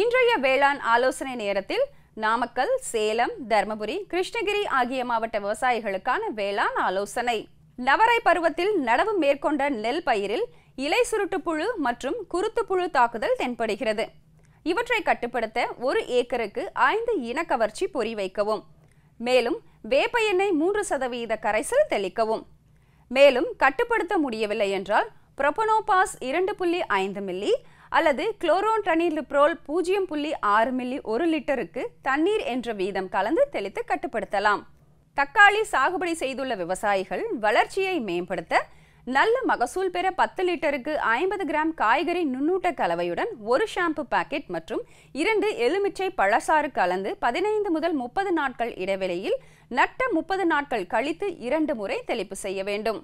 இன்றைய வேளாண் ஆலோசனை நேரத்தில் நாமக்கல் சேலம் தர்மபுரி கிருஷ்ணகிரி ஆகிய மாவட்ட விவசாயிகளுக்கான வேளாண் ஆலோசனை நவரை பருவத்தில் நடவு மேற்கொண்ட நெல் பயிரில் இலை சுருட்டு புழு மற்றும் குருத்து புழு தாக்குதல் தென்படுகிறது இவற்றை கட்டுப்படுத்த ஒரு ஏக்கருக்கு ஐந்து இனக்கவர்ச்சி பொறி வைக்கவும் மேலும் வேப்ப எண்ணெய் மூன்று சதவீத கரைசல் தெளிக்கவும் மேலும் கட்டுப்படுத்த முடியவில்லை என்றால் புரொபனோபாஸ் இரண்டு புள்ளி ஐந்து மில்லி அல்லது குளோரோன் டனிலிப்ரோல் பூஜ்ஜியம் புள்ளி ஆறு மில்லி ஒரு லிட்டருக்கு தண்ணீர் என்ற வீதம் கலந்து தெளித்து கட்டுப்படுத்தலாம் தக்காளி சாகுபடி செய்துள்ள விவசாயிகள் வளர்ச்சியை மேம்படுத்த நல்ல மகசூல் பெற பத்து லிட்டருக்கு ஐம்பது கிராம் காய்கறி நுண்ணூட்ட கலவையுடன் ஒரு ஷாம்பு பாக்கெட் மற்றும் இரண்டு எலுமிச்சை பழசாறு கலந்து பதினைந்து முதல் முப்பது நாட்கள் இடைவெளியில் நட்ட முப்பது நாட்கள் கழித்து இரண்டு முறை தெளிப்பு செய்ய வேண்டும்